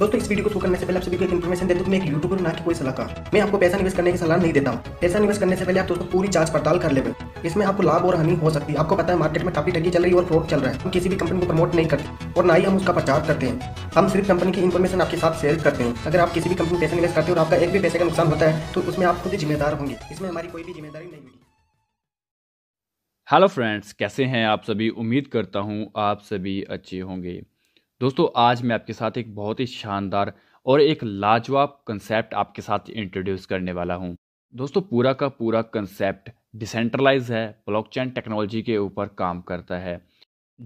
दोस्तों इस वीडियो को शुरू करने से पहले आप सभी को एक इन्फॉर्मेशन देते मैं एक यूट्यूबर ना की कोई सलाहकार मैं आपको पैसा निवेश करने की सलाह नहीं देता हूँ पैसा निवेश करने से पहले आप दोस्तों पूरी जांच पड़ताल कर लेवे इसमें आपको लाभ और हानि हो सकती है आपको पता है मार्केट में काफी ठगी चल रही है और फ्रॉड चल रहा है हम किसी भी कंपनी को प्रमोट नहीं करते और ना ही हम उसका प्रचार करते हैं हम सिर्फ कंपनी की इन्फॉर्मेशन आपके साथ शेयर करते हैं अगर आप किसी भी कंपनी पैसा निवेश करते हो और आपका एक भी पैसे का नुकसान होता है तो उसमें आप खुद ही जिम्मेदार होंगे इसमें हमारी कोई भी जिम्मेदारी नहीं होगी हेलो फ्रेंड्स कैसे हैं आप सभी उम्मीद करता हूं आप सभी अच्छे होंगे दोस्तों आज मैं आपके साथ एक बहुत ही शानदार और एक लाजवाब कंसेप्ट आपके साथ इंट्रोड्यूस करने वाला हूं दोस्तों पूरा का पूरा कंसेप्ट डिसेंट्रलाइज है ब्लॉकचेन टेक्नोलॉजी के ऊपर काम करता है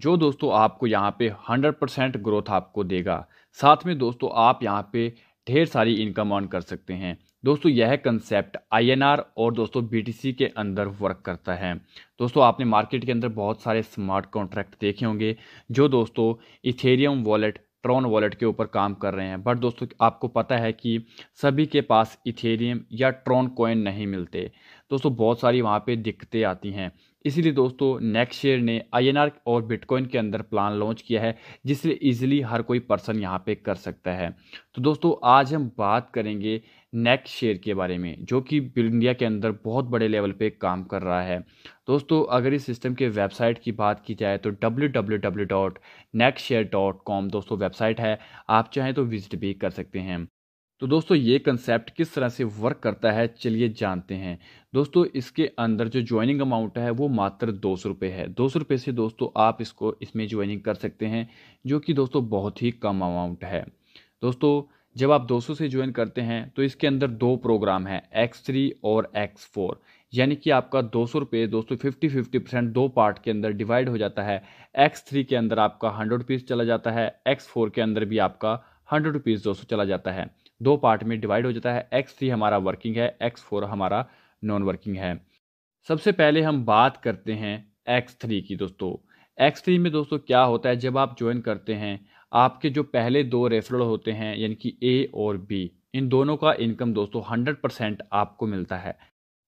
जो दोस्तों आपको यहाँ पे 100 परसेंट ग्रोथ आपको देगा साथ में दोस्तों आप यहाँ पे ढेर सारी इनकम ऑन कर सकते हैं दोस्तों यह कंसेप्ट आईएनआर और दोस्तों बीटीसी के अंदर वर्क करता है दोस्तों आपने मार्केट के अंदर बहुत सारे स्मार्ट कॉन्ट्रैक्ट देखे होंगे जो दोस्तों इथेरियम वॉलेट ट्रॉन वॉलेट के ऊपर काम कर रहे हैं बट दोस्तों आपको पता है कि सभी के पास इथेरियम या ट्रॉन कॉइन नहीं मिलते दोस्तों बहुत सारी वहाँ पर दिक्कतें आती हैं इसलिए दोस्तों नेक्स्ट शेयर ने आईएनआर और बिटकॉइन के अंदर प्लान लॉन्च किया है जिससे इजीली हर कोई पर्सन यहाँ पे कर सकता है तो दोस्तों आज हम बात करेंगे नेक शेयर के बारे में जो कि इंडिया के अंदर बहुत बड़े लेवल पे काम कर रहा है दोस्तों अगर इस सिस्टम के वेबसाइट की बात की जाए तो कॉम दोस्तों वेबसाइट है आप चाहें तो विजिट भी कर सकते हैं तो दोस्तों ये कंसेप्ट किस तरह से वर्क करता है चलिए जानते हैं दोस्तों इसके अंदर जो ज्वाइनिंग अमाउंट है वो मात्र दो सौ रुपये है दो सौ रुपये से दोस्तों आप इसको इसमें ज्वाइनिंग कर सकते हैं जो कि दोस्तों बहुत ही कम अमाउंट है दोस्तों जब आप 200 से ज्वाइन करते हैं तो इसके अंदर दो प्रोग्राम हैं X3 और X4 यानी कि आपका दो सौ रुपये दोस्तों फिफ्टी फिफ्टी परसेंट दो पार्ट के अंदर डिवाइड हो जाता है एक्स थ्री के अंदर आपका हंड्रेड रुपीज़ चला जाता है एक्स फोर के अंदर भी आपका हंड्रेड रुपीज़ दो सौ चला जाता है दो पार्ट में डिवाइड हो जाता है एक्स थ्री हमारा वर्किंग है एक्स फोर हमारा नॉन वर्किंग है सबसे पहले हम बात करते हैं एक्स थ्री की दोस्तों एक्स थ्री में दोस्तों क्या होता है जब आप ज्वाइन करते हैं आपके जो पहले दो रेफरल होते हैं यानी कि ए और बी इन दोनों का इनकम दोस्तों 100 परसेंट आपको मिलता है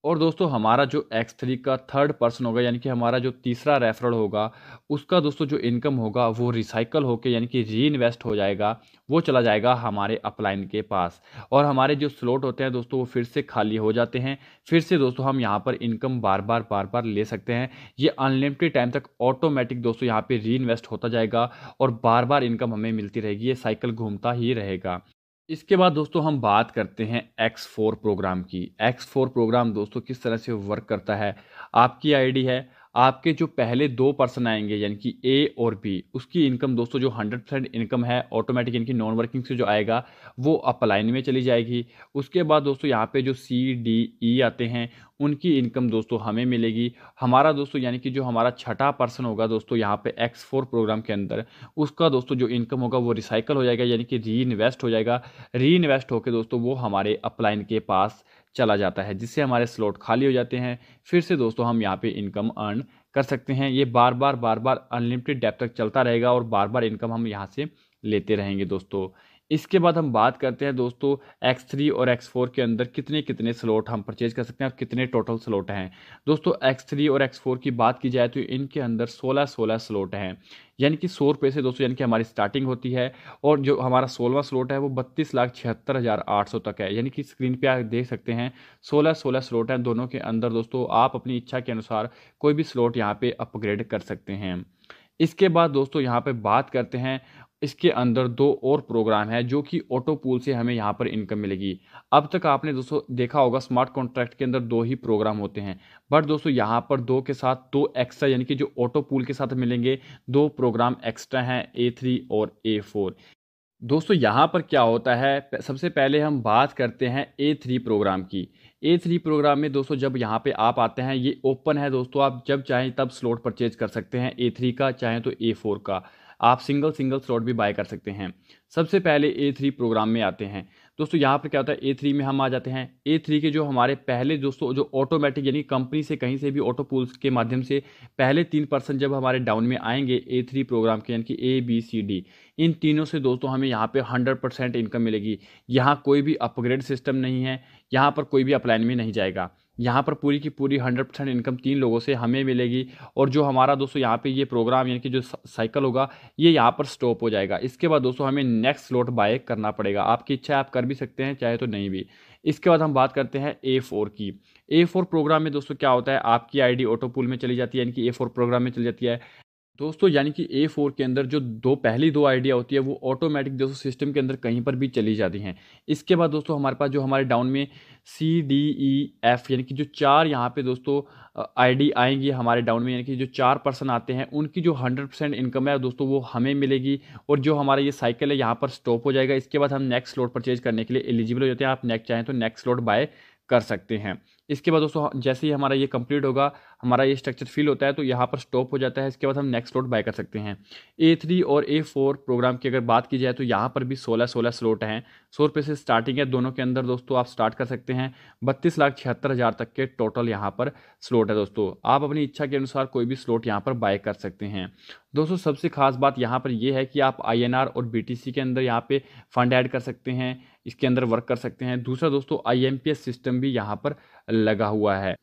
और दोस्तों हमारा जो एक्स थ्री का थर्ड पर्सन होगा यानी कि हमारा जो तीसरा रेफरल होगा उसका दोस्तों जो इनकम होगा वो रिसाइकल होकर यानी कि री इन्वेस्ट हो जाएगा वो चला जाएगा हमारे अपलाइन के पास और हमारे जो स्लोट होते हैं दोस्तों वो फिर से खाली हो जाते हैं फिर से दोस्तों हम यहाँ पर इनकम बार बार बार बार ले सकते हैं ये अनलिमिटेड टाइम तक ऑटोमेटिक दोस्तों यहाँ पर री इन्वेस्ट होता जाएगा और बार बार इनकम हमें मिलती रहेगी ये साइकिल घूमता ही रहेगा इसके बाद दोस्तों हम बात करते हैं X4 प्रोग्राम की X4 प्रोग्राम दोस्तों किस तरह से वर्क करता है आपकी आईडी है आपके जो पहले दो पर्सन आएंगे यानी कि ए और बी उसकी इनकम दोस्तों जो 100 परसेंट इनकम है ऑटोमेटिक इनकी नॉन वर्किंग से जो आएगा वो अपलाइन में चली जाएगी उसके बाद दोस्तों यहाँ पे जो सी डी ई आते हैं उनकी इनकम दोस्तों हमें मिलेगी हमारा दोस्तों यानी कि जो हमारा छठा पर्सन होगा दोस्तों यहाँ पे एक्स फोर प्रोग्राम के अंदर उसका दोस्तों जो इनकम होगा वो रिसाइकल हो जाएगा यानी कि री इन्वेस्ट हो जाएगा री इन्वेस्ट होकर दोस्तों वो हमारे अपलाइन के पास चला जाता है जिससे हमारे स्लॉट खाली हो जाते हैं फिर से दोस्तों हम यहाँ पर इनकम अर्न कर सकते हैं ये बार बार बार बार अनलिमिटेड डेप तक चलता रहेगा और बार बार इनकम हम यहाँ से लेते रहेंगे दोस्तों इसके बाद हम बात करते हैं दोस्तों X3 और X4 के अंदर कितने कितने स्लॉट हम परचेज कर सकते हैं और कितने टोटल स्लॉट हैं दोस्तों X3 और X4 की बात की जाए तो इनके अंदर 16 16 स्लॉट हैं यानी कि सौ रुपये से दोस्तों यानी कि हमारी स्टार्टिंग होती है और जो हमारा सोलवा स्लॉट है वो बत्तीस लाख छिहत्तर हज़ार आठ सौ तक है यानी कि स्क्रीन पे आप देख सकते हैं सोलह सोलह स्लॉट हैं दोनों के अंदर दोस्तों आप अपनी इच्छा के अनुसार कोई भी स्लॉट यहाँ पे अपग्रेड कर सकते हैं इसके बाद दोस्तों यहाँ पे बात करते हैं इसके अंदर दो और प्रोग्राम है जो कि ऑटो पूल से हमें यहाँ पर इनकम मिलेगी अब तक आपने दोस्तों देखा होगा स्मार्ट कॉन्ट्रैक्ट के अंदर दो ही प्रोग्राम होते हैं बट दोस्तों यहाँ पर दो के साथ दो एक्स्ट्रा यानी कि जो ऑटो पूल के साथ मिलेंगे दो प्रोग्राम एक्स्ट्रा हैं ए थ्री और ए फोर दोस्तों यहाँ पर क्या होता है सबसे पहले हम बात करते हैं ए थ्री प्रोग्राम की ए थ्री प्रोग्राम में दोस्तों जब यहाँ पे आप आते हैं ये ओपन है दोस्तों आप जब चाहें तब स्लॉट परचेज कर सकते हैं ए थ्री का चाहें तो ए फोर का आप सिंगल सिंगल स्लॉट भी बाय कर सकते हैं सबसे पहले ए थ्री प्रोग्राम में आते हैं दोस्तों यहाँ पर क्या होता है ए थ्री में हम आ जाते हैं ए थ्री के जो हमारे पहले दोस्तों जो ऑटोमेटिक यानी कंपनी से कहीं से भी ऑटो पुल्स के माध्यम से पहले तीन पर्सन जब हमारे डाउन में आएंगे ए थ्री प्रोग्राम के यानी कि ए बी सी डी इन तीनों से दोस्तों हमें यहाँ पे हंड्रेड परसेंट इनकम मिलेगी यहाँ कोई भी अपग्रेड सिस्टम नहीं है यहाँ पर कोई भी अपलाइन में नहीं जाएगा यहाँ पर पूरी की पूरी हंड्रेड परसेंट इनकम तीन लोगों से हमें मिलेगी और जो हमारा दोस्तों यहाँ पे ये प्रोग्राम यानी कि जो साइकिल होगा ये यहाँ पर स्टॉप हो जाएगा इसके बाद दोस्तों हमें नेक्स्ट स्लॉट बाय करना पड़ेगा आपकी इच्छा आप कर भी सकते हैं चाहे तो नहीं भी इसके बाद हम बात करते हैं ए फोर की ए फोर प्रोग्राम में दोस्तों क्या होता है आपकी आईडी ऑटो पुल में चली जाती है यानी कि ए फोर प्रोग्राम में चली जाती है दोस्तों यानी कि ए फोर के अंदर जो दो पहली दो आइडिया होती है वो ऑटोमेटिक दोस्तों सिस्टम के अंदर कहीं पर भी चली जाती हैं इसके बाद दोस्तों हमारे पास जो हमारे डाउन में सी डी ई एफ यानी कि जो चार यहाँ पे दोस्तों आईडी आएंगी हमारे डाउन में यानी कि जो चार पर्सन आते हैं उनकी जो हंड्रेड परसेंट इनकम है दोस्तों वो हमें मिलेगी और जो हमारा ये साइकिल है यहाँ पर स्टॉप हो जाएगा इसके बाद हम नेक्स्ट लोड परचेज करने के लिए एलिजिबल हो जाते हैं आप नेक्स्ट चाहें तो नेक्स्ट लोड बाय कर सकते हैं इसके बाद दोस्तों हाँ, जैसे ही हमारा ये कंप्लीट होगा हमारा ये स्ट्रक्चर फिल होता है तो यहाँ पर स्टॉप हो जाता है इसके बाद हम नेक्स्ट स्लॉट बाय कर सकते हैं ए थ्री और ए फोर प्रोग्राम की अगर बात की जाए तो यहाँ पर भी सोलह सोलह स्लोट हैं सौ रुपये से स्टार्टिंग है दोनों के अंदर दोस्तों आप स्टार्ट कर सकते हैं बत्तीस लाख छिहत्तर हज़ार तक के टोटल यहाँ पर स्लोट है दोस्तों आप अपनी इच्छा के अनुसार कोई भी स्लोट यहाँ पर बाय कर सकते हैं दोस्तों सबसे खास बात यहाँ पर यह है कि आप आई और बी के अंदर यहाँ पर फंड ऐड कर सकते हैं इसके अंदर वर्क कर सकते हैं दूसरा दोस्तों आई सिस्टम भी यहाँ पर लगा हुआ है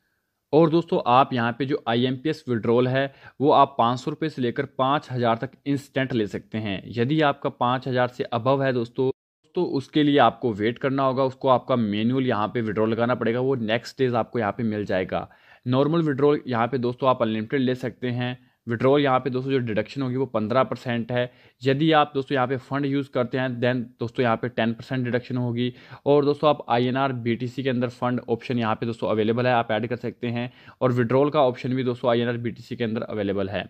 और दोस्तों आप यहाँ पे जो I M P S withdrawal है वो आप पाँच सौ रुपये से लेकर पाँच हज़ार तक इंस्टेंट ले सकते हैं यदि आपका पाँच हज़ार से अबव है दोस्तों तो उसके लिए आपको वेट करना होगा उसको आपका मेन्यूल यहाँ पे विड्रॉल लगाना पड़ेगा वो नेक्स्ट डेज आपको यहाँ पे मिल जाएगा नॉर्मल विड्रॉल यहाँ पे दोस्तों आप अनलिमिटेड ले सकते हैं विड्रॉल यहाँ पे दोस्तों जो डिडक्शन होगी वो पंद्रह परसेंट है यदि आप दोस्तों यहाँ पे फंड यूज़ करते हैं देन दोस्तों यहाँ पे टेन परसेंट डिडक्शन होगी और दोस्तों आप I N R B T C के अंदर फंड ऑप्शन यहाँ पे दोस्तों अवेलेबल है आप ऐड कर सकते हैं और विड्रॉल का ऑप्शन भी दोस्तों I N R B T C के अंदर अवेलेबल है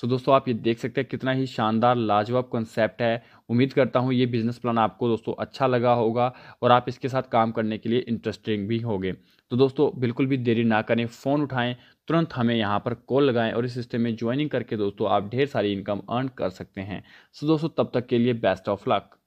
सो दोस्तों आप ये देख सकते हैं कितना ही शानदार लाजवाब कॉन्सेप्ट है उम्मीद करता हूँ ये बिज़नेस प्लान आपको दोस्तों अच्छा लगा होगा और आप इसके साथ काम करने के लिए इंटरेस्टिंग भी होंगे तो दोस्तों बिल्कुल भी देरी ना करें फ़ोन उठाएं तुरंत हमें यहाँ पर कॉल लगाएं और इस सिस्टम में ज्वाइनिंग करके दोस्तों आप ढेर सारी इनकम अर्न कर सकते हैं सो दोस्तों तब तक के लिए बेस्ट ऑफ लक